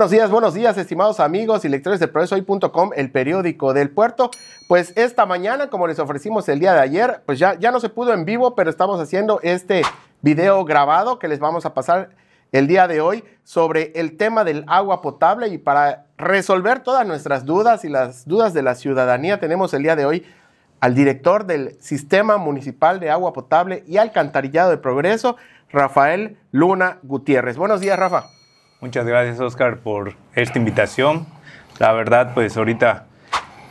Buenos días, buenos días, estimados amigos y lectores de progresohoy.com, el periódico del puerto. Pues esta mañana, como les ofrecimos el día de ayer, pues ya, ya no se pudo en vivo, pero estamos haciendo este video grabado que les vamos a pasar el día de hoy sobre el tema del agua potable y para resolver todas nuestras dudas y las dudas de la ciudadanía tenemos el día de hoy al director del Sistema Municipal de Agua Potable y Alcantarillado de Progreso, Rafael Luna Gutiérrez. Buenos días, Rafa. Muchas gracias, Oscar, por esta invitación. La verdad, pues ahorita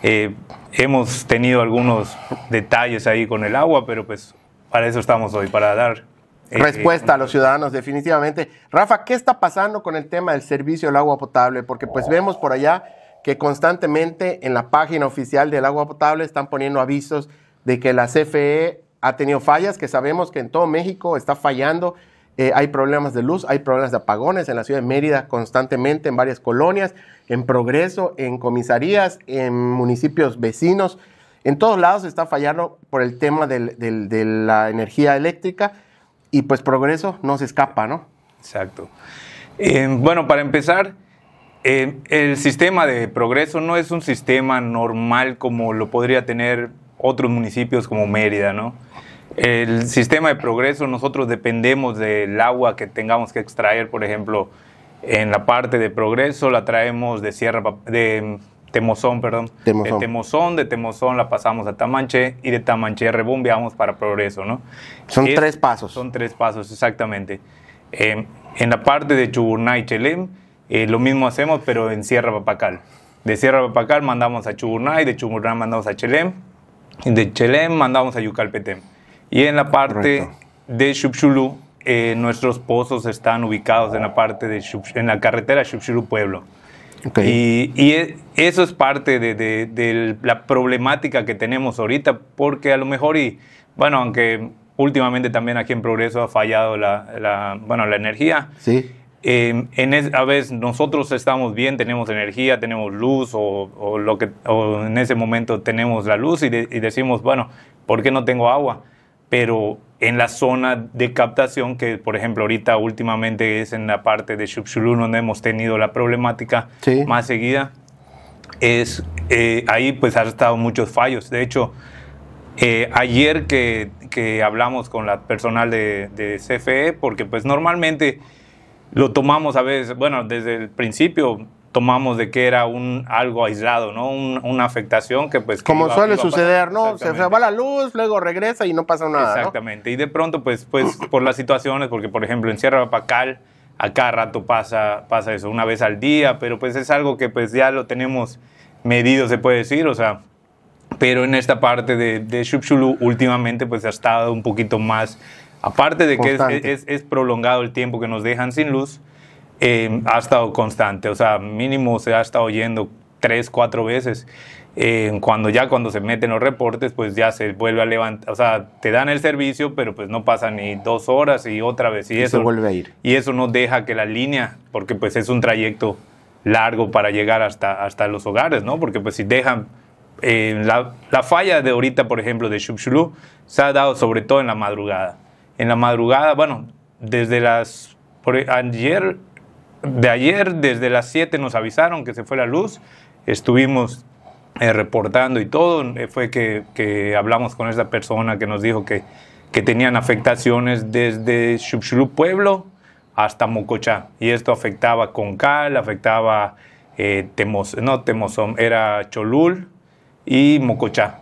eh, hemos tenido algunos detalles ahí con el agua, pero pues para eso estamos hoy, para dar... Eh, Respuesta a los ciudadanos, definitivamente. Rafa, ¿qué está pasando con el tema del servicio del agua potable? Porque pues vemos por allá que constantemente en la página oficial del agua potable están poniendo avisos de que la CFE ha tenido fallas, que sabemos que en todo México está fallando eh, hay problemas de luz, hay problemas de apagones en la ciudad de Mérida constantemente, en varias colonias, en Progreso, en comisarías, en municipios vecinos. En todos lados está fallando por el tema de la energía eléctrica y pues Progreso no se escapa, ¿no? Exacto. Eh, bueno, para empezar, eh, el sistema de Progreso no es un sistema normal como lo podría tener otros municipios como Mérida, ¿no? el sistema de progreso, nosotros dependemos del agua que tengamos que extraer, por ejemplo, en la parte de progreso la traemos de Sierra de mm, Temozón, perdón, de Temozón, de Temozón la pasamos a Tamanché y de Tamanché rebombeamos para progreso, ¿no? Son tres pasos. Son tres pasos, exactamente. Eh, en la parte de Chuburná y Chelem, eh, lo mismo hacemos, pero en Sierra Papacal. De Sierra Papacal mandamos a Chuburná y de Chuburná mandamos a Chelem, y de Chelem mandamos a Yucalpetén. Y en la parte de Chupchulú, eh, nuestros pozos están ubicados en la parte de en la carretera chupchulú Pueblo. Y, e, eso es parte de, la problemática que tenemos ahorita, porque a lo mejor, y bueno, aunque últimamente también aquí en Progreso ha fallado la, energía. Sí. Em, en a veces nosotros estamos bien, tenemos energía, tenemos luz o, lo que, o en ese momento tenemos la luz y, y, decimos, bueno, ¿por qué no tengo agua? pero en la zona de captación, que por ejemplo ahorita últimamente es en la parte de Xuxulú, donde hemos tenido la problemática más seguida, es eh, ahí pues han estado muchos fallos. De hecho, eh, ayer que, que, hablamos con la personal de, de, CFE, porque pues normalmente lo tomamos a veces, bueno, desde el principio tomamos de que era un algo aislado, ¿no? una afectación que pues... Como suele suceder, ¿no? Se, va la luz, luego regresa y no pasa nada. Exactamente. Y de pronto, pues, pues por las situaciones, porque por ejemplo en Sierra Pacal, a cada rato pasa, pasa eso, una vez al día, pero pues es algo que pues ya lo tenemos medido, se puede decir, o sea, pero en esta parte de, de últimamente pues ha estado un poquito más, aparte de que es, es prolongado el tiempo que nos dejan sin luz, Em, ha estado constante. O sea, mínimo se ha estado yendo tres, cuatro veces. Em, cuando ya cuando se meten los reportes, pues ya se vuelve a levantar, o sea, te dan el servicio, pero pues no pasa ni dos horas y otra vez. Y, eso se vuelve a ir. Y eso no deja que la línea, porque pues es un trayecto largo para llegar hasta, hasta los hogares, ¿no? Porque pues si dejan eh, la, falla de ahorita, por ejemplo, de Shubshulu, se ha dado sobre todo en la madrugada. En la madrugada, bueno, desde las, e, ayer de ayer, desde las 7 nos avisaron que se fue la luz, estuvimos eh, reportando y todo, eh, fue que, hablamos con esa persona que nos dijo que, tenían afectaciones desde Chupchulú Pueblo hasta Mococha y esto afectaba Concal, afectaba eh, no era Cholul y Mococha.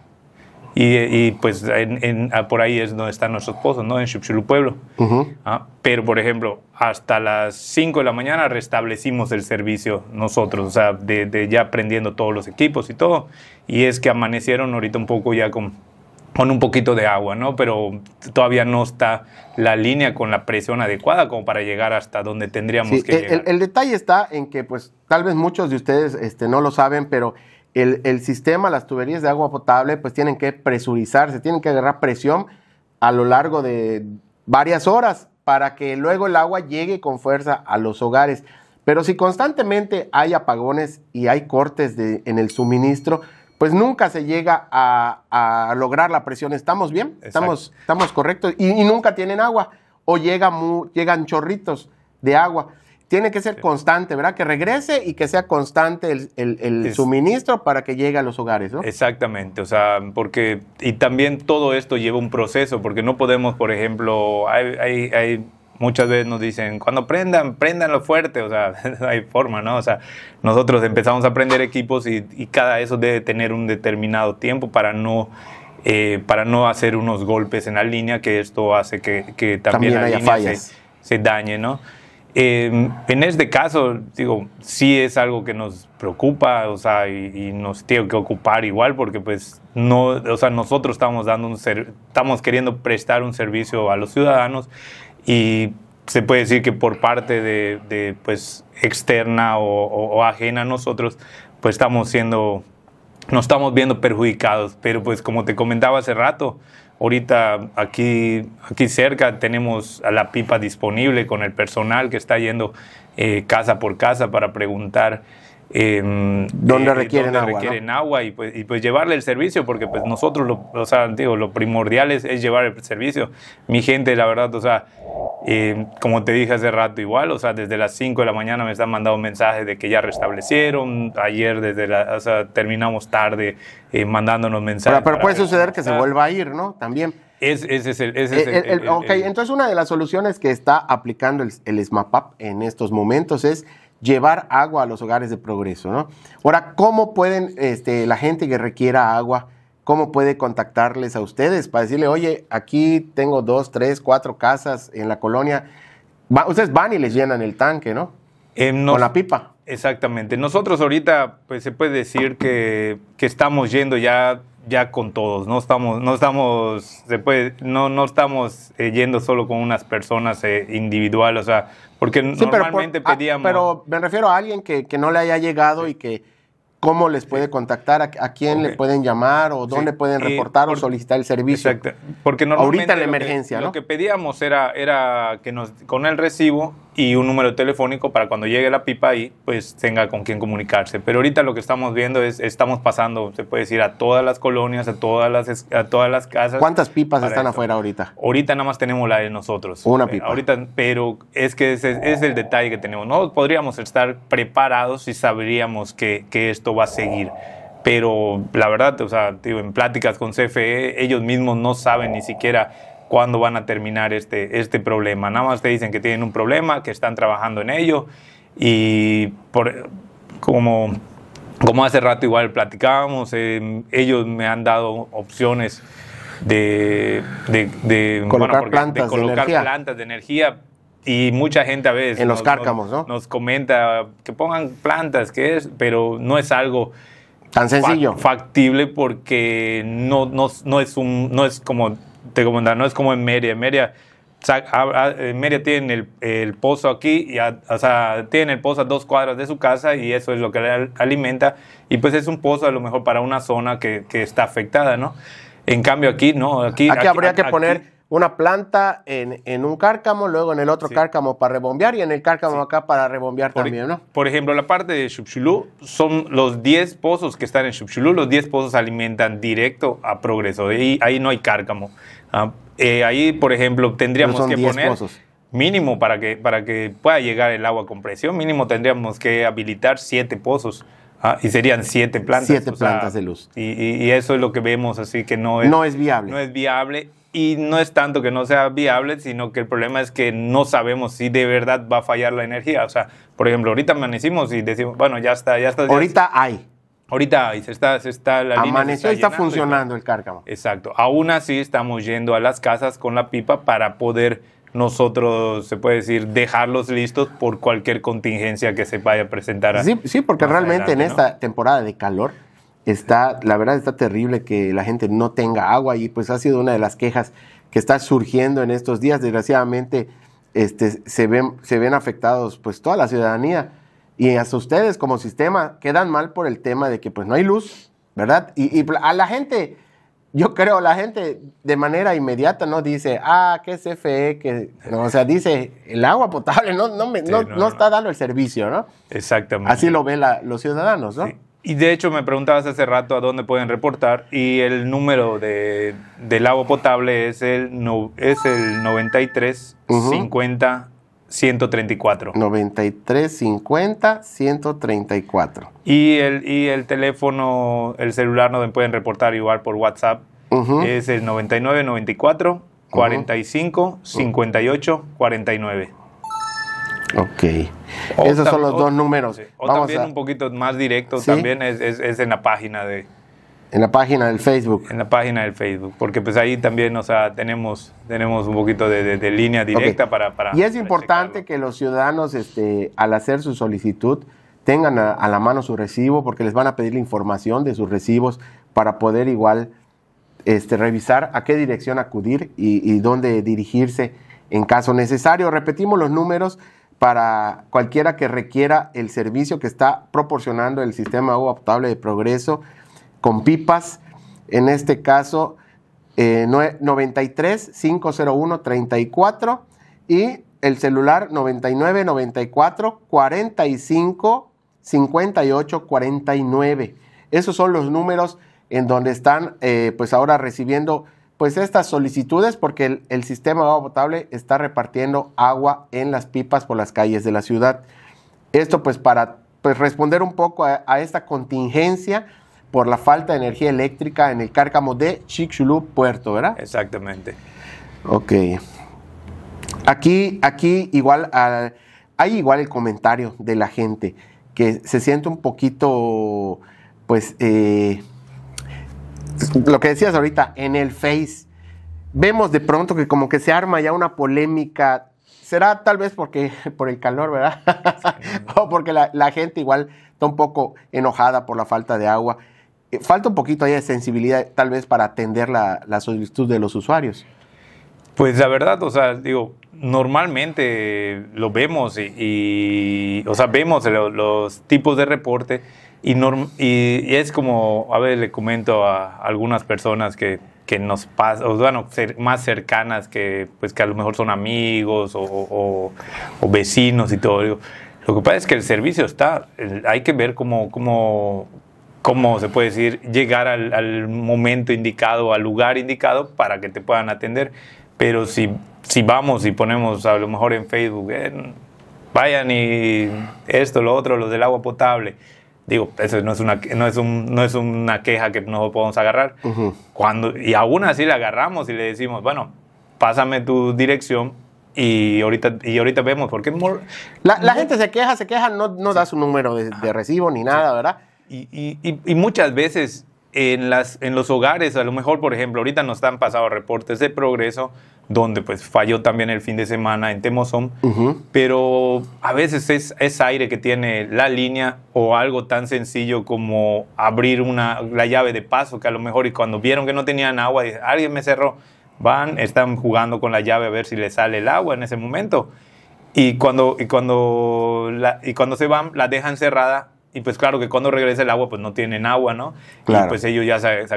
Y, pues ah, por ahí es donde están nuestros pozos, ¿no? En Chupchulu Pueblo. Ah, pero, por ejemplo, hasta las 5 de la mañana restablecimos el servicio nosotros, o sea, de, ya prendiendo todos los equipos y todo. Y es que amanecieron ahorita un poco ya con, con un poquito de agua, ¿no? Pero todavía no está la línea con la presión adecuada como para llegar hasta donde tendríamos que llegar. El, el, detalle está en que, pues, tal vez muchos de ustedes este, no lo saben, pero el, sistema, las tuberías de agua potable, pues tienen que presurizarse, tienen que agarrar presión a lo largo de varias horas para que luego el agua llegue con fuerza a los hogares. Pero si constantemente hay apagones y hay cortes de, en el suministro, pues nunca se llega a, lograr la presión. ¿Estamos bien? ¿Estamos, estamos correctos? Y, nunca tienen agua o llega llegan chorritos de agua. Tiene que ser constante, ¿verdad? Que regrese y que sea constante el, suministro para que llegue a los hogares, ¿no? Exactamente, o sea, porque, y también todo esto lleva un proceso, porque no podemos, por ejemplo, hay, muchas veces nos dicen, cuando prendan, lo fuerte, o sea, hay forma, ¿no? O sea, nosotros empezamos a prender equipos y, cada eso debe tener un determinado tiempo para no eh, para no hacer unos golpes en la línea, que esto hace que, también, la línea se, dañe, ¿no? Em, en este caso, digo, sí es algo que nos preocupa, o sea, y, nos tiene que ocupar igual, porque pues no, o sea, nosotros estamos dando estamos queriendo prestar un servicio a los ciudadanos y se puede decir que por parte de, pues externa o, ajena a nosotros, pues estamos siendo, nos estamos viendo perjudicados, pero pues como te comentaba hace rato, Ahorita aquí, aquí cerca tenemos a la pipa disponible con el personal que está yendo eh, casa por casa para preguntar Em, eh, donde requieren, agua, requieren agua pues, y pues, llevarle el servicio, porque pues nosotros, lo, digo, lo primordial es, llevar el servicio. Mi gente, la verdad, o sea, em, como te dije hace rato igual, o sea, desde las 5 de la mañana me están mandando mensajes de que ya restablecieron, ayer desde la, o sea, terminamos tarde eh, mandándonos mensajes. Pero, puede suceder que se vuelva a ir, ¿no? También. Es, ese es el, eh, ok, entonces una de las soluciones que está aplicando el, el SMAPAP en estos momentos es llevar agua a los hogares de progreso. ¿no? Ahora, ¿cómo pueden este, la gente que requiera agua, cómo puede contactarles a ustedes para decirle, oye, aquí tengo dos, tres, cuatro casas en la colonia? ustedes van y les llenan el tanque, ¿no? Eh, Con la pipa. Exactamente. Nosotros ahorita, pues se puede decir que, que estamos yendo ya ya con todos, no estamos, no estamos, se no, no estamos eh, yendo solo con unas personas eh, individuales, o sea, porque normalmente ah, pedíamos... pero me refiero a alguien que, que no le haya llegado y que cómo les puede contactar, a, quién le pueden llamar o dónde pueden reportar o solicitar el servicio. Exacto, porque normalmente... Ahorita la emergencia, Lo que pedíamos era, era que nos, con el recibo y un número telefónico para cuando llegue la pipa ahí, pues tenga con quién comunicarse. Pero ahorita lo que estamos viendo es, estamos pasando, se puede decir, a todas las colonias, a todas las, a todas las casas. ¿Cuántas pipas están afuera ahorita? Ahorita nada más tenemos la de nosotros. Una eh, pipa. Ahorita, pero es que es el detalle que tenemos. No podríamos estar preparados y sabríamos que, esto va a seguir pero la verdad, o sea, en pláticas con CFE, ellos mismos no saben ni siquiera cuándo van a terminar este, este problema. Nada más te dicen que tienen un problema, que están trabajando en ello y por, como, como hace rato igual platicábamos, eh, ellos me han dado opciones de, colocar, plantas, de colocar plantas de energía y mucha gente a veces en los nos, cárcamos, ¿no? nos comenta que pongan plantas, que es, pero no es algo tan sencillo, factible porque no, no, no es un no es como te comentaba, no es como en media, en media. media ah, ah, tienen el, pozo aquí, y o sea, tienen el pozo a dos cuadras de su casa y eso es lo que alimenta. Y pues es un pozo a lo mejor para una zona que, está afectada, ¿no? En cambio aquí, no, aquí... Aquí, habría que poner una planta en, un cárcamo, luego en el otro cárcamo para rebombear y en el cárcamo acá para rebombear por también, ¿no? Por ejemplo, la parte de Shubshulú son los 10 pozos que están en Shubshulú, los 10 pozos alimentan directo a Progreso, ahí, ahí no hay cárcamo. Ah, eh, ahí, por ejemplo, tendríamos que poner pozos. mínimo para que, para que pueda llegar el agua con presión, mínimo tendríamos que habilitar siete pozos. Ah, y serían siete plantas. Siete plantas de luz. Y, eso es lo que vemos, así que no es, no es viable. No es viable y no es tanto que no sea viable, sino que el problema es que no sabemos si de verdad va a fallar la energía. O sea, por ejemplo, ahorita amanecimos y decimos, bueno, ya está, ya está. ahorita hay. Ahorita se está, se está la línea y está funcionando el cárcamo. Exacto. Aún así estamos yendo a las casas con la pipa para poder nosotros, se puede decir, dejarlos listos por cualquier contingencia que se vaya a presentar. Sí, sí porque realmente en esta temporada de calor Está, la verdad está terrible que la gente no tenga agua y pues ha sido una de las quejas que está surgiendo en estos días. Desgraciadamente este, se, ven, se ven afectados pues toda la ciudadanía y hasta ustedes como sistema quedan mal por el tema de que pues no hay luz, ¿verdad? Y, a la gente, yo creo, la gente de manera inmediata no dice, ah, que es CFE, que... No, o sea, dice, el agua potable no, no, me, no, está dando el servicio, ¿no? Exactamente. Así lo ven la, los ciudadanos, ¿no? Y de hecho me preguntabas hace rato a dónde pueden reportar y el número de, del agua potable es el, es el 93 50 134. 93 50 134. Y el, y el teléfono, el celular donde pueden reportar igual por WhatsApp. Es el 99 94 45 58 49. Ok. Esos son los dos números. O también un poquito más directo, también es, en la página de... En la página del Facebook. En la página del Facebook, porque pues ahí también, tenemos, un poquito de, línea directa para, Y es importante que los ciudadanos, este, al hacer su solicitud, tengan a, la mano su recibo, porque les van a pedir la información de sus recibos para poder igual este, revisar a qué dirección acudir y dónde dirigirse en caso necesario. Repetimos los números para cualquiera que requiera el servicio que está proporcionando el sistema agua potable de progreso con pipas, en este caso eh, 93 501 34 y el celular 99 94 45 58 49. Esos son los números en donde están eh, pues ahora recibiendo pues estas solicitudes porque el, sistema de agua potable está repartiendo agua en las pipas por las calles de la ciudad. Esto pues para pues, responder un poco a, esta contingencia por la falta de energía eléctrica en el cárcamo de Chicxulub, Puerto, ¿verdad? Exactamente. Ok. Aquí, aquí igual ah, hay igual el comentario de la gente que se siente un poquito pues... Eh, lo que decías ahorita, en el Face, vemos de pronto que como que se arma ya una polémica. Será tal vez porque por el calor, ¿verdad? o porque la, gente igual está un poco enojada por la falta de agua. Eh, falta un poquito ahí de sensibilidad tal vez para atender la, solicitud de los usuarios. Pues la verdad, o sea, digo, normalmente lo vemos y, o sea, vemos los tipos de reporte y, es como, a veces le comento a algunas personas que, nos pasan, o bueno, ser más cercanas que, pues, que a lo mejor son amigos o, vecinos y todo. lo que pasa es que el servicio está, hay que ver cómo, se puede decir, llegar al, momento indicado, al lugar indicado para que te puedan atender. Pero si, vamos y ponemos a lo mejor en Facebook, vayan y esto, lo otro, los del agua potable Digo, eso no es una, no es no es una queja que no podemos agarrar. Cuando, y aún así la agarramos y le decimos, bueno, pásame tu dirección y ahorita, y ahorita vemos, porque... la, gente se queja, se queja, no, da su número de, recibo ni nada, ¿verdad? Y, y, y, muchas veces en, las, en los hogares, a lo mejor, por ejemplo, ahorita nos están pasado reportes de progreso, donde pues falló también el fin de semana en Temozón, pero a veces es, es, aire que tiene la línea o algo tan sencillo como abrir una, la llave de paso, que a lo mejor y cuando vieron que no tenían agua, dicen, alguien me cerró, van, están jugando con la llave a ver si les sale el agua en ese momento. Y cuando, y cuando, y cuando se van, la dejan cerrada y pues claro que cuando regresa el agua pues no tienen agua, ¿no? Claro. Y pues ellos ya se, se,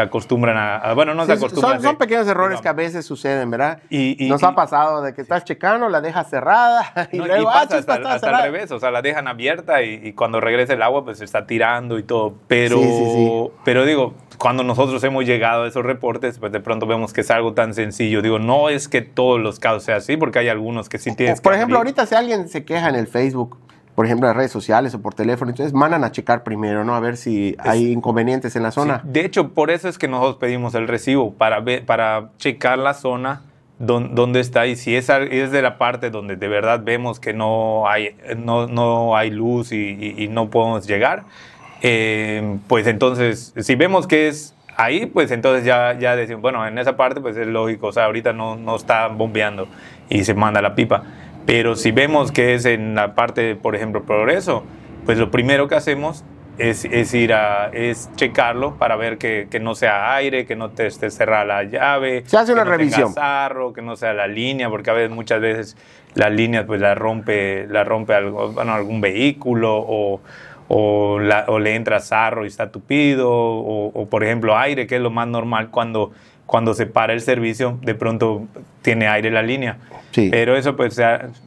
acostumbran a, Bueno, no se acostumbran. Son, pequeños errores que a veces suceden, ¿verdad? Y, Nos ha pasado de que estás checando, la dejas cerrada y luego, ah, hasta, está al revés, o sea, la dejan abierta y, cuando regresa el agua pues se está tirando y todo. Pero, pero digo, cuando nosotros hemos llegado a esos reportes, pues de pronto vemos que es algo tan sencillo. Digo, no es que todos los casos sean así, porque hay algunos que sí tienen... Por ejemplo, ahorita si alguien se queja en el Facebook por ejemplo, las redes sociales o por teléfono. Entonces, mandan a checar primero, ¿no? A ver si hay inconvenientes en la zona. De hecho, por eso es que nosotros pedimos el recibo, para, ver, para checar la zona donde está y si es de la parte donde de verdad vemos que no hay, no, hay luz y, no podemos llegar, eh, pues entonces, si vemos que es ahí, pues entonces ya, ya decimos, bueno, en esa parte pues es lógico, o sea, ahorita no, no está bombeando y se manda la pipa. Pero si vemos que es en la parte, por ejemplo, progreso, pues lo primero que hacemos es, ir a es checarlo para ver que, no sea aire, que no te esté cerrada la llave. Se hace una que no revisión. zarro, que no sea la línea, porque a veces muchas veces la línea pues la rompe, la rompe algún vehículo o, o, le entra zarro y está tupido, o, o, por ejemplo aire, que es lo más normal cuando cuando se para el servicio, de pronto tiene aire la línea. Sí. Pero eso, pues,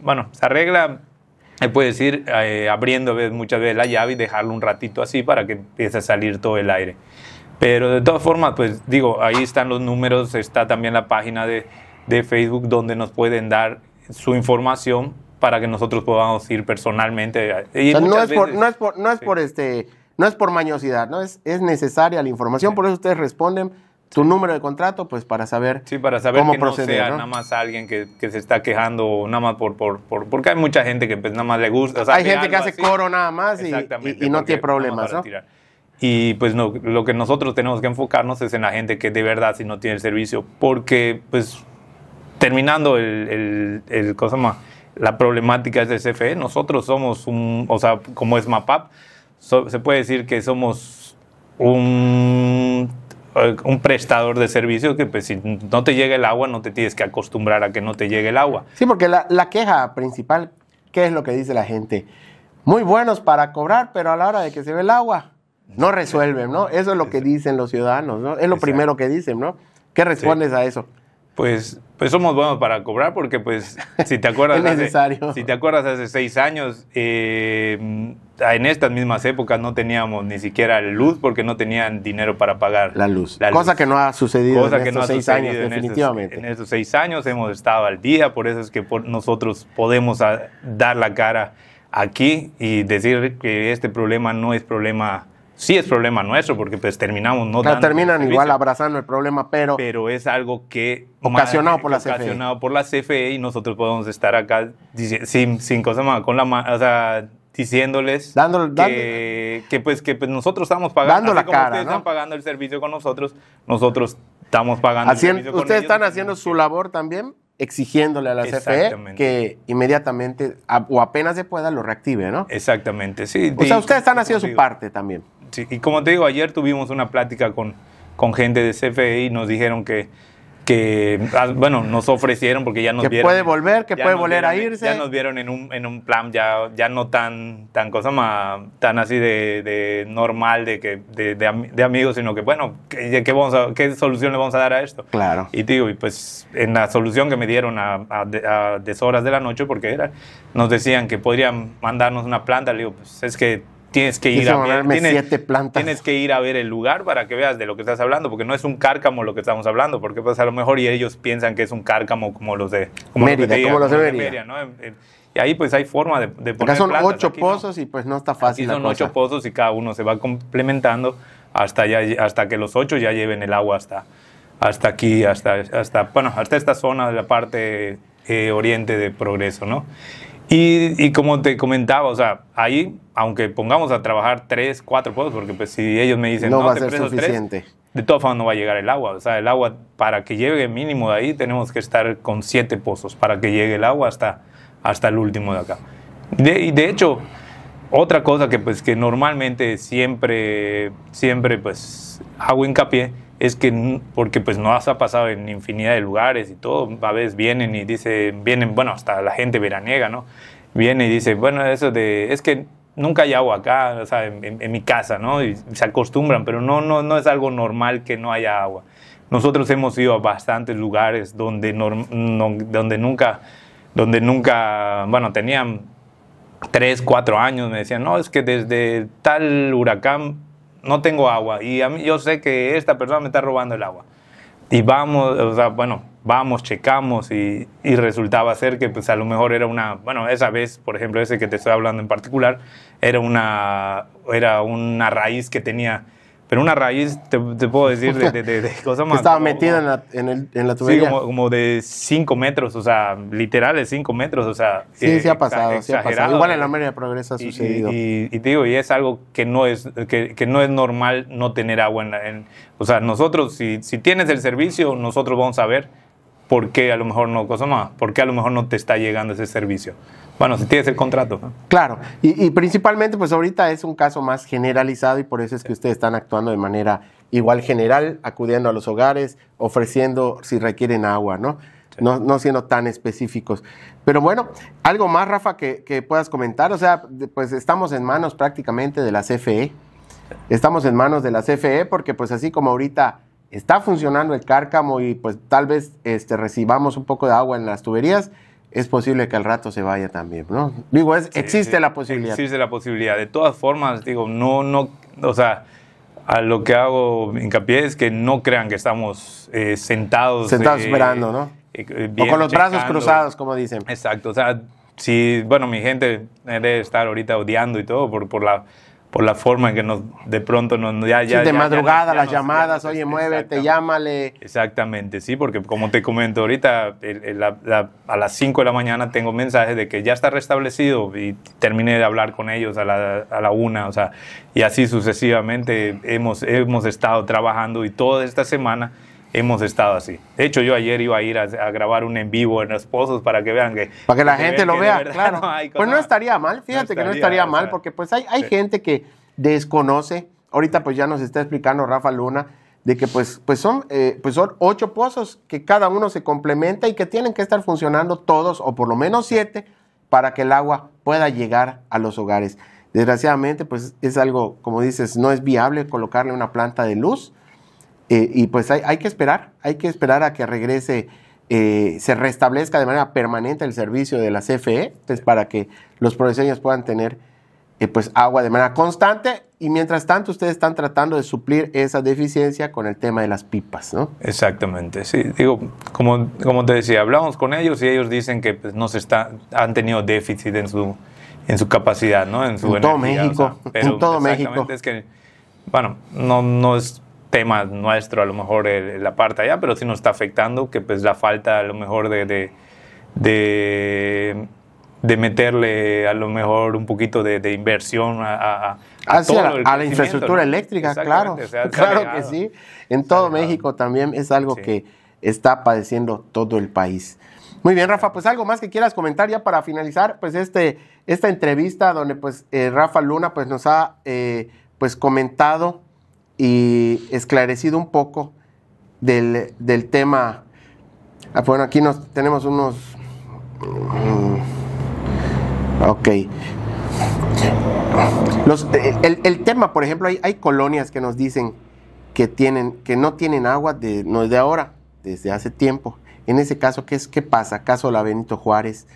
bueno, se arregla, se puede decir, eh, abriendo eh, muchas veces la llave y dejarlo un ratito así para que empiece a salir todo el aire. Pero de todas formas, pues, digo, ahí están los números, está también la página de, Facebook donde nos pueden dar su información para que nosotros podamos ir personalmente. no, es por, no, es por, no es por, este, no es por mañosidad, ¿no? Es, es necesaria la información, por eso ustedes responden tu número de contrato, pues para saber, sí, para saber cómo que proceder, No sea nada más alguien que, se está quejando, nada más por, porque hay mucha gente que pues, nada más le gusta. hay gente que hace coro nada más y, y, no tiene problemas. Y pues no, lo que nosotros tenemos que enfocarnos es en la gente que de verdad si no tiene el servicio, porque pues terminando el, el, cosa la problemática es de CFE, nosotros somos un, o sea, como es MAPAP, se puede decir que somos un eh, un prestador de servicio que pues, si no te llega el agua, no te tienes que acostumbrar a que no te llegue el agua. Sí, porque la, queja principal, ¿qué es lo que dice la gente? Muy buenos para cobrar, pero a la hora de que se ve el agua, no resuelven, ¿no? Eso es lo que dicen los ciudadanos, ¿no? Es lo primero que dicen, ¿no? ¿Qué respondes a eso? Pues, pues somos buenos para cobrar porque, pues, si te acuerdas, es necesario. si te acuerdas hace seis años, eh, en estas mismas épocas no teníamos ni siquiera luz porque no tenían dinero para pagar la luz. cosa que no ha sucedido en estos seis años, definitivamente. En estos, seis años hemos estado al día, por eso es que nosotros podemos ah, dar la cara aquí y decir que este problema no es problema sí es problema nuestro porque pues terminamos no terminan igual abrazando el problema pero pero es algo que ocasionado por la e. ocasionado por la CFE y nosotros podemos estar acá sin, sin cosa más con la o diciéndoles que, pues, que pues, nosotros estamos pagando, la como ustedes están pagando el servicio con nosotros, nosotros estamos pagando el servicio Ustedes están haciendo su labor también exigiéndole a la CFE que inmediatamente o apenas se pueda lo reactive, ¿no? Exactamente, sí. O sea, ustedes están haciendo su parte también. Sí, y como te digo, ayer tuvimos una plática con, con gente de CFE y nos dijeron que que, ah, bueno, nos ofrecieron porque ya nos que puede volver, que puede volver a irse. Ya nos vieron en un, en un plan ya, ya no tan, tan cosa más, tan así de, normal, de, que, de, amigos, sino que, bueno, ¿qué, vamos ¿qué solución le vamos a dar a esto? Claro. Y digo, y pues en la solución que me dieron a, a, de la noche, porque era, nos decían que podrían mandarnos una planta, le digo, pues es que tienes que ir a ver, tienes que ir a ver el lugar para que veas de lo que estás hablando, porque no es un cárcamo lo que estamos hablando, porque pues, a lo mejor y ellos piensan que es un cárcamo como los de Mérida, Mérida. ¿no? Y ahí pues hay forma de, de poner Acá son ocho pozos y pues no está fácil. son ocho pozos y cada uno se va complementando hasta ya hasta que los ocho ya lleven el agua hasta hasta aquí, hasta hasta bueno hasta esta zona de la parte eh, oriente de Progreso, ¿no? Y, como te comentaba, o sea, ahí, aunque pongamos a trabajar tres, cuatro pozos, porque pues si ellos me dicen no, no va a ser suficiente. de todas formas no va a llegar el agua. O sea, el agua para que llegue mínimo de ahí tenemos que estar con siete pozos para que llegue el agua hasta, hasta el último de acá. y de hecho, otra cosa que pues que normalmente siempre, siempre pues hago hincapié es que, porque pues nos ha pasado en infinidad de lugares y todo, a veces vienen y dicen, vienen, bueno, hasta la gente veraniega, ¿no? Viene y dice, bueno, eso de, es que nunca hay agua acá, o sea, en, mi casa, ¿no? Y se acostumbran, pero no, no, no es algo normal que no haya agua. Nosotros hemos ido a bastantes lugares donde, donde nunca, donde nunca, bueno, tenían tres, cuatro años, me decían, no, es que desde tal huracán no tengo agua y yo sé que esta persona me está robando el agua. Y vamos, o sea, bueno, vamos, checamos y, resultaba ser que pues a lo mejor era una, bueno, esa vez, por ejemplo, ese que te estoy hablando en particular, era una, era una raíz que tenía pero una raíz, te, puedo decir, de, de, de, más. Estaba metida en la, en, en la tubería. Sí, como, de 5 metros, o sea, literal de 5 metros, o sea. Sí, se eh, ha pasado, Igual en la América de Progreso ha sucedido. Y, te digo, y es algo que no es, que, no es normal no tener agua en, O sea, nosotros, si, si tienes el servicio, nosotros vamos a ver por qué a lo mejor no, cosa más, por qué a lo mejor no te está llegando ese servicio. Bueno, si tienes el contrato. Claro, y, principalmente pues ahorita es un caso más generalizado y por eso es que ustedes están actuando de manera igual general, acudiendo a los hogares, ofreciendo si requieren agua, ¿no? No, siendo tan específicos. Pero bueno, algo más, Rafa, que, puedas comentar. O sea, pues estamos en manos prácticamente de la CFE. Estamos en manos de la CFE porque pues así como ahorita está funcionando el cárcamo y pues tal vez este, recibamos un poco de agua en las tuberías, es posible que al rato se vaya también, ¿no? Digo, existe la posibilidad. Existe la posibilidad. De todas formas, digo, no, no, o sea, a lo que hago hincapié es que no crean que estamos eh, sentados. Sentados esperando, ¿no? Eh, o con los brazos cruzados, como dicen. Exacto, o sea, si, bueno, mi gente debe estar ahorita odiando y todo por, por la por la forma en que nos, de pronto nos... Ya, ya, de madrugada, las llamadas, oye, te llámale. Exactamente, sí, porque como te comento ahorita, a las 5 de la mañana tengo mensajes de que ya está restablecido y terminé de hablar con ellos a la, a la una, o sea, y así sucesivamente hemos, hemos estado trabajando y toda esta semana hemos estado así. De hecho, yo ayer iba a ir a, grabar un en vivo en los pozos para que vean que... Para que la gente lo vea, claro. pues no estaría mal, fíjate que no estaría mal, porque pues hay, gente que desconoce, ahorita pues ya nos está explicando Rafa Luna, de que pues, pues, son, eh, pues son ocho pozos que cada uno se complementa y que tienen que estar funcionando todos, o por lo menos siete, para que el agua pueda llegar a los hogares. Desgraciadamente, pues es algo, como dices, no es viable colocarle una planta de luz eh, y pues hay, que esperar, hay que esperar a que regrese, eh, se restablezca de manera permanente el servicio de la CFE, pues para que los provincianos puedan tener eh, pues agua de manera constante y mientras tanto ustedes están tratando de suplir esa deficiencia con el tema de las pipas, ¿no? Exactamente, sí. Digo, como, como te decía, hablamos con ellos y ellos dicen que pues, no se está, han tenido déficit en su, en su capacidad, ¿no? En, su en todo México, en todo México. Es que, bueno, no, no es tema nuestro, a lo mejor eh, la parte allá, pero sí nos está afectando, que pues la falta a lo mejor de, de, de, meterle a lo mejor un poquito de, inversión a, ah, la infraestructura eléctrica, claro, claro que sí. En todo México también es algo que está padeciendo todo el país. Muy bien, Rafa, pues algo más que quieras comentar ya para finalizar, pues este, esta entrevista donde pues eh, Rafa Luna pues nos ha eh, pues comentado y esclarecido un poco del, tema. Ah, bueno, aquí nos tenemos unos... Mm, ok. Eh, el, tema, por ejemplo, hay, colonias que nos dicen que, tienen, que no tienen agua de, no es de ahora, desde hace tiempo. En ese caso, ¿qué, es, qué pasa? Caso la Benito Juárez,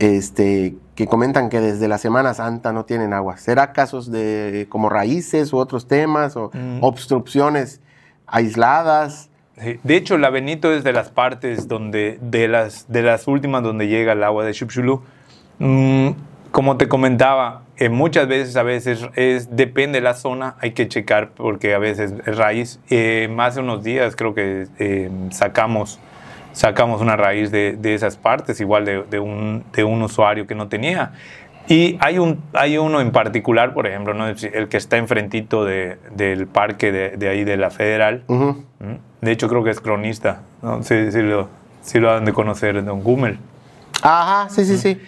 este, que comentan que desde la Semana Santa no tienen agua. ¿Será casos de como raíces u otros temas o mm. obstrucciones aisladas? De hecho, la Benito es de las partes donde, de las, de las últimas donde llega el agua de Chupchulú. Mm, como te comentaba, eh, muchas veces, a veces, es, depende de la zona, hay que checar porque a veces es raíz. Eh, más de unos días creo que eh, sacamos sacamos una raíz de, de esas partes, igual de, de, un, de, un, usuario que no tenía. Y hay, un, hay uno en particular, por ejemplo, el que está enfrentito del parque de, ahí de la Federal. ¿Mm? De hecho, creo que es cronista. Sí, sí, lo, sí lo han de conocer, don Gummel. Ajá, sí, sí, ¿Mm? sí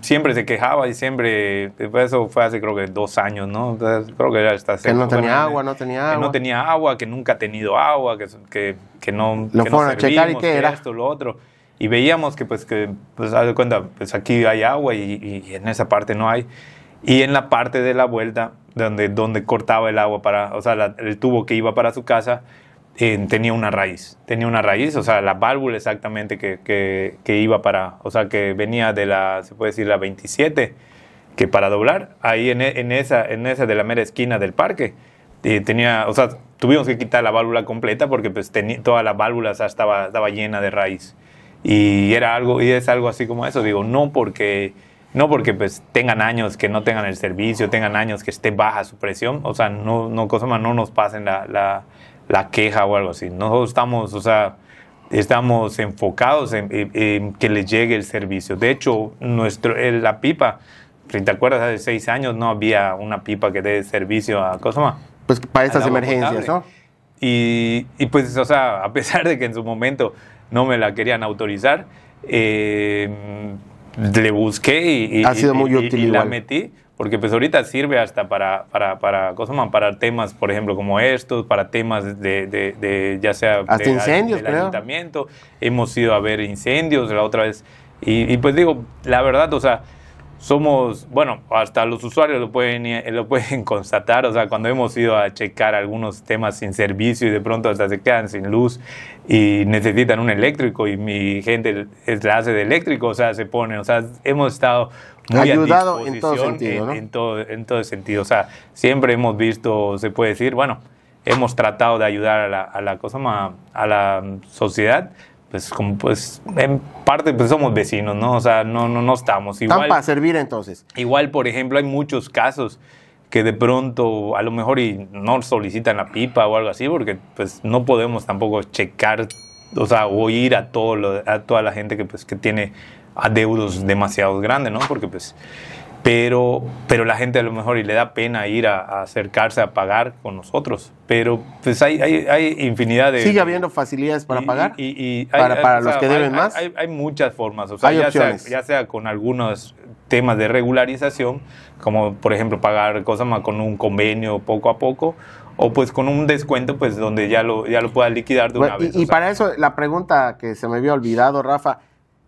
siempre se quejaba y siempre, eso fue hace creo que dos años, ¿no? creo que ya está Que no tenía agua, no tenía agua. Que no tenía agua, que nunca ha tenido agua, que, que, no. Lo fueron a checar y qué era. Esto, lo otro. Y veíamos que, pues, que, pues, haz de cuenta, pues aquí hay agua y, en esa parte no hay. Y en la parte de la vuelta, donde, donde cortaba el agua para, o sea, el tubo que iba para su casa, tenía una raíz, tenía una raíz, o sea, la válvula exactamente que, que, que, iba para, o sea, que venía de la, se puede decir, la 27, que para doblar, ahí en, esa, en esa de la mera esquina del parque, eh, tenía, o sea, tuvimos que quitar la válvula completa porque pues tenía, toda la válvula estaba, estaba llena de raíz. Y era algo, y es algo así como eso, digo, no porque no porque pues tengan años que no tengan el servicio, tengan años que esté baja su presión, o sea, no, no cosa más, no nos pasen la, la, la queja o algo así. Nosotros estamos, o sea, estamos enfocados en, que les llegue el servicio. De hecho, nuestro, la pipa, si te acuerdas, hace seis años no había una pipa que dé servicio a Cosma. Pues para estas emergencias, ¿no? Y, pues, o sea, a pesar de que en su momento no me la querían autorizar, eh, le busqué y, muy útil y la metí. Porque pues ahorita sirve hasta para, para, para, cosas, para temas, por ejemplo, como estos, para temas de, ya sea... Hasta incendios, del creo. Ayuntamiento. Hemos ido a ver incendios la otra vez. y pues digo, la verdad, o sea, somos, bueno, hasta los usuarios lo pueden, eh, lo pueden constatar, o sea, cuando hemos ido a checar algunos temas sin servicio y de pronto hasta se quedan sin luz y necesitan un eléctrico y mi gente la hace de eléctrico, o sea, se pone, o sea, hemos estado muy ayudado en todo eh, sentido, en, todo, en sentido, o sea, siempre hemos visto, se puede decir, bueno, hemos tratado de ayudar a la cosa a la mm, sociedad pues como pues en parte pues somos vecinos, ¿no? O sea, no no no estamos igual. Están para servir entonces. Igual, por ejemplo, hay muchos casos que de pronto a lo mejor y no solicitan la pipa o algo así porque pues no podemos tampoco checar, o sea, oír a todo a toda la gente que pues que tiene adeudos demasiado grandes, ¿no? Porque pues pero, la gente a lo mejor y le da pena ir a, acercarse a pagar con nosotros. Pero pues hay, hay, infinidad de... ¿Sigue habiendo facilidades para pagar? Y, para, los que deben más. Hay, muchas formas, ya sea, con algunos temas de regularización, como por ejemplo pagar cosas más con un convenio poco a poco, o pues con un descuento pues donde ya lo, ya lo pueda liquidar de una vez. y para eso la pregunta que se me había olvidado, Rafa,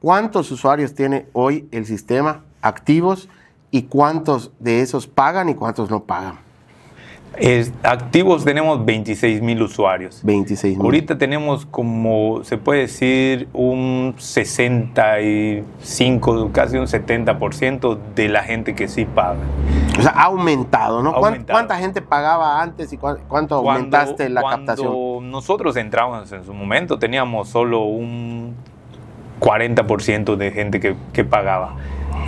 ¿cuántos usuarios tiene hoy el sistema activos? y cuántos de esos pagan y cuántos no pagan. activos tenemos 26 mil usuarios. 26 Ahorita tenemos como, se puede decir, un 65, casi un 70% de la gente que sí paga. O sea, ha aumentado, ¿no? ¿Cuánta gente pagaba antes y cuánto aumentaste la la cuando captación? Nosotros entramos en su momento, teníamos solo un 40% de gente que pagaba.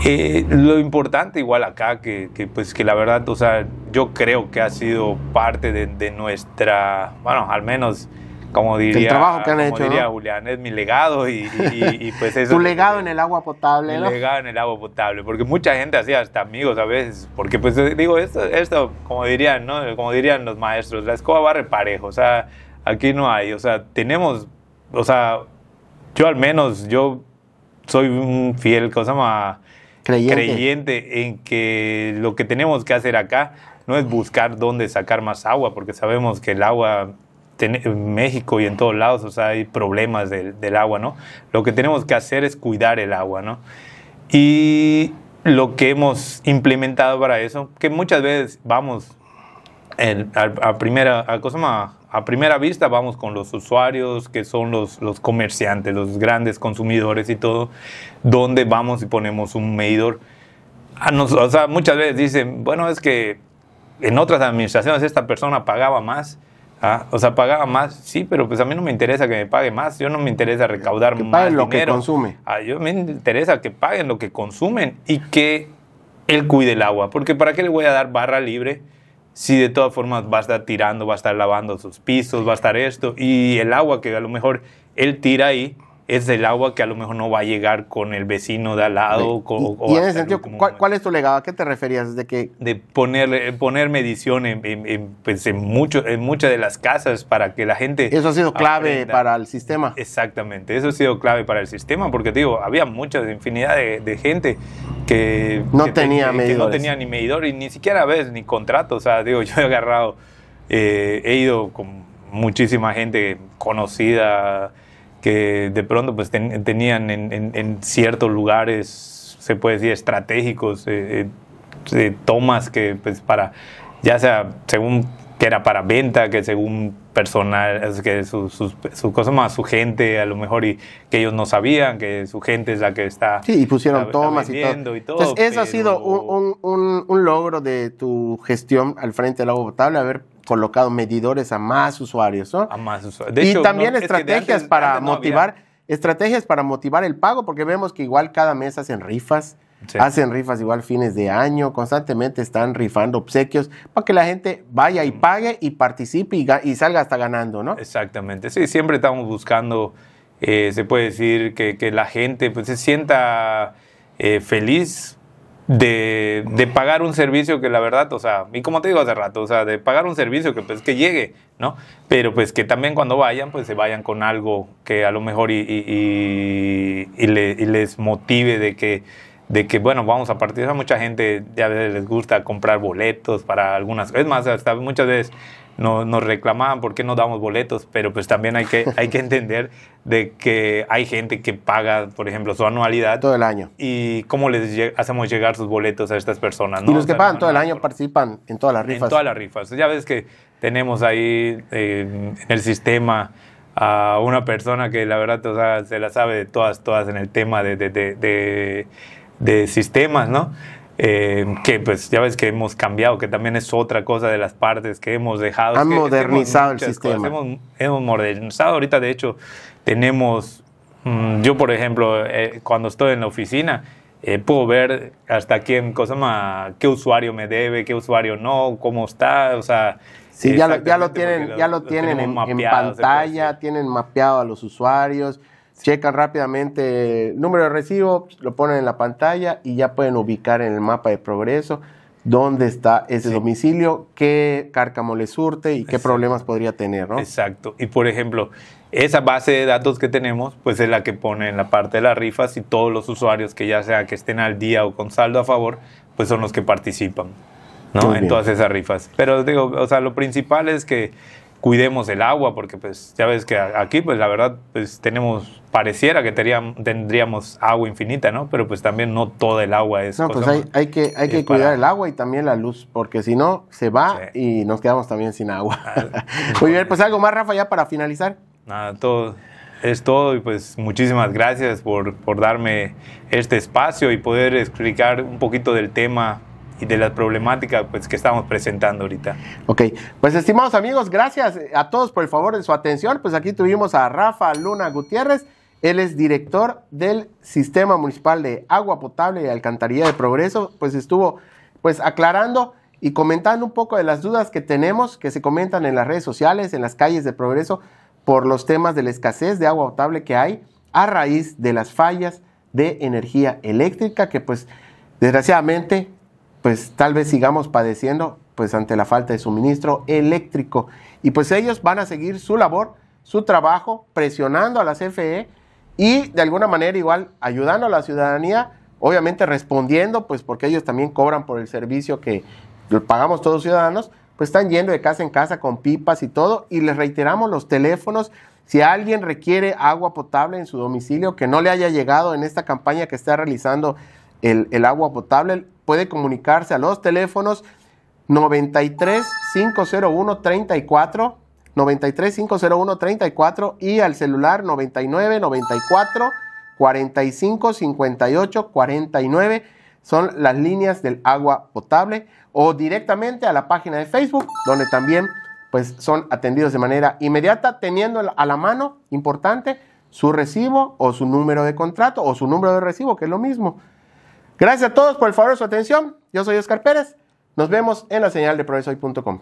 Eh, lo importante igual acá, que, pues que la verdad, o sea, yo creo que ha sido parte de, nuestra, bueno, al menos como diría, el trabajo que han como diría Julián, es mi legado y, pues eso. tu legado en el agua potable, mi legado en el agua potable, porque mucha gente hacía hasta amigos a veces, porque pues eh, digo, esto, esto como dirían, ¿no? Como dirían los maestros, la escoba barre parejo, o sea, aquí no hay, o sea, tenemos, o sea, yo al menos, yo soy un fiel, cosa más creyente. en que lo que tenemos que hacer acá no es buscar dónde sacar más agua, porque sabemos que el agua en México y en todos lados, o sea, hay problemas del, agua, ¿no? Lo que tenemos que hacer es cuidar el agua, ¿no? Y lo que hemos implementado para eso, que muchas veces vamos a, primera, cosa más, a primera vista vamos con los usuarios, que son los, los comerciantes, los grandes consumidores y todo, donde vamos y ponemos un medidor. o sea, muchas veces dicen, bueno, es que en otras administraciones esta persona pagaba más. ¿ah? O sea, pagaba más, sí, pero pues a mí no me interesa que me pague más. Yo no me interesa recaudar que más lo que consume. A ah, mí yo me interesa que paguen lo que consumen y que él cuide el agua. Porque ¿para qué le voy a dar barra libre? si de todas formas va a estar tirando, va a estar lavando sus pisos, va a estar esto, y el agua que a lo mejor él tira ahí, es del agua que a lo mejor no va a llegar con el vecino de al lado. y, en ese sentido, ¿cuál, es tu legado? ¿A qué te referías? De, que... de poner, eh, poner medición en, en, pues, en muchas de las casas para que la gente... Eso ha sido clave para el sistema. Exactamente, eso ha sido clave para el sistema, porque digo, había mucha infinidad de, gente que... No tenía no tenía ni medidor y ni siquiera ves ni contrato. O sea, digo, yo he agarrado, eh, he ido con muchísima gente conocida que de pronto pues tenían en, ciertos lugares, se puede decir, estratégicos, eh, eh, tomas que pues para, ya sea según que era para venta, que según personal, que sus su, cosas más, su gente a lo mejor y que ellos no sabían, que su gente es la que está... Sí, y pusieron tomas y, todo. Entonces, eso ha sido un, logro de tu gestión al frente del agua potable, ver colocado medidores a más usuarios, ¿no? A más usuarios. y también estrategias para motivar, estrategias para motivar el pago, porque vemos que igual cada mes hacen rifas. Hacen rifas igual fines de año, constantemente están rifando obsequios para que la gente vaya y mm. pague y participe y, salga hasta ganando, ¿no? Exactamente, sí, siempre estamos buscando, eh, se puede decir, que, la gente pues, se sienta eh, feliz de, pagar un servicio que la verdad, o sea, y como te digo hace rato, o sea, de pagar un servicio que pues que llegue, ¿no? Pero pues que también cuando vayan, pues se vayan con algo que a lo mejor y, les motive de que, de que, bueno, vamos a partir. A mucha gente ya les gusta comprar boletos para algunas, es más, muchas veces no, nos reclamaban por qué no damos boletos, pero pues también hay que, hay que entender de que hay gente que paga, por ejemplo, su anualidad. Todo el año. Y cómo les hacemos llegar sus boletos a estas personas. ¿no? Y los que pagan todo el año participan en todas las rifas. En todas las rifas. Ya ves que tenemos ahí eh, en el sistema a una persona que la verdad se la sabe de todas, todas en el tema de, de, de, de sistemas, ¿no? Eh, que pues ya ves que hemos cambiado, que también es otra cosa de las partes que hemos dejado. Han modernizado el sistema. hemos, modernizado. Ahorita, de hecho, tenemos, mm, yo por ejemplo, eh, cuando estoy en la oficina, eh, puedo ver hasta quién, cosa qué usuario me debe, qué usuario no, cómo está, o sea... Sí, ya lo, tienen, ya lo tienen en, pantalla, tienen mapeado a los usuarios, checan rápidamente el número de recibo, lo ponen en la pantalla y ya pueden ubicar en el mapa de progreso dónde está ese domicilio, qué cárcamo le surte y qué problemas podría tener, ¿no? Exacto. Y por ejemplo, esa base de datos que tenemos, pues es la que pone en la parte de las rifas y todos los usuarios que ya sea que estén al día o con saldo a favor, pues son los que participan. ¿no? En todas esas rifas. Pero digo, o sea, lo principal es que cuidemos el agua, porque pues ya ves que aquí pues la verdad pues tenemos, pareciera que tendríamos agua infinita, ¿no? Pero pues también no toda el agua es... No, pues hay, hay, que, hay que cuidar el agua y también la luz, porque si no, se va y nos quedamos también sin agua. Ah, Muy bien, pues algo más, Rafa, ya para finalizar. Nada, todo es todo y pues muchísimas gracias por, por darme este espacio y poder explicar un poquito del tema y de la problemática pues, que estamos presentando ahorita. Ok, pues estimados amigos, gracias a todos por el favor de su atención. Pues aquí tuvimos a Rafa Luna Gutiérrez. Él es director del Sistema Municipal de Agua Potable y Alcantarilla de Progreso. Pues estuvo pues aclarando y comentando un poco de las dudas que tenemos, que se comentan en las redes sociales, en las calles de Progreso, por los temas de la escasez de agua potable que hay a raíz de las fallas de energía eléctrica que pues desgraciadamente pues tal vez sigamos padeciendo pues ante la falta de suministro eléctrico. Y pues ellos van a seguir su labor, su trabajo, presionando a la CFE y de alguna manera igual ayudando a la ciudadanía, obviamente respondiendo, pues porque ellos también cobran por el servicio que pagamos todos los ciudadanos, pues están yendo de casa en casa con pipas y todo y les reiteramos los teléfonos. Si alguien requiere agua potable en su domicilio que no le haya llegado en esta campaña que está realizando el, agua potable. Puede comunicarse a los teléfonos 93 501 34 93 501 34 y al celular 99 94 45 58 49 son las líneas del agua potable o directamente a la página de Facebook donde también pues son atendidos de manera inmediata teniendo a la mano importante su recibo o su número de contrato o su número de recibo que es lo mismo Gracias a todos por el favor de su atención. Yo soy Oscar Pérez. Nos vemos en la señal de hoy.com.